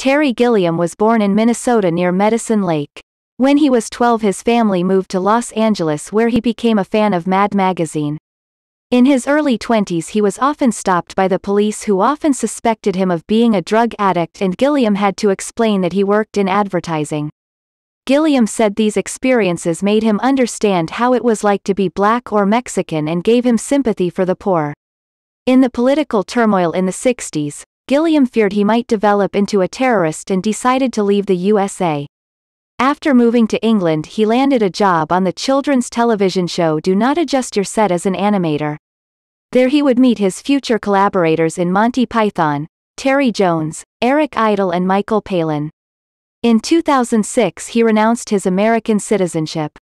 Terry Gilliam was born in Minnesota near Medicine Lake. When he was 12 his family moved to Los Angeles where he became a fan of Mad magazine. In his early 20s he was often stopped by the police who often suspected him of being a drug addict and Gilliam had to explain that he worked in advertising. Gilliam said these experiences made him understand how it was like to be black or Mexican and gave him sympathy for the poor. In the political turmoil in the 60s, Gilliam feared he might develop into a terrorist and decided to leave the USA. After moving to England he landed a job on the children's television show Do Not Adjust Your Set as an animator. There he would meet his future collaborators in Monty Python, Terry Jones, Eric Idle and Michael Palin. In 2006 he renounced his American citizenship.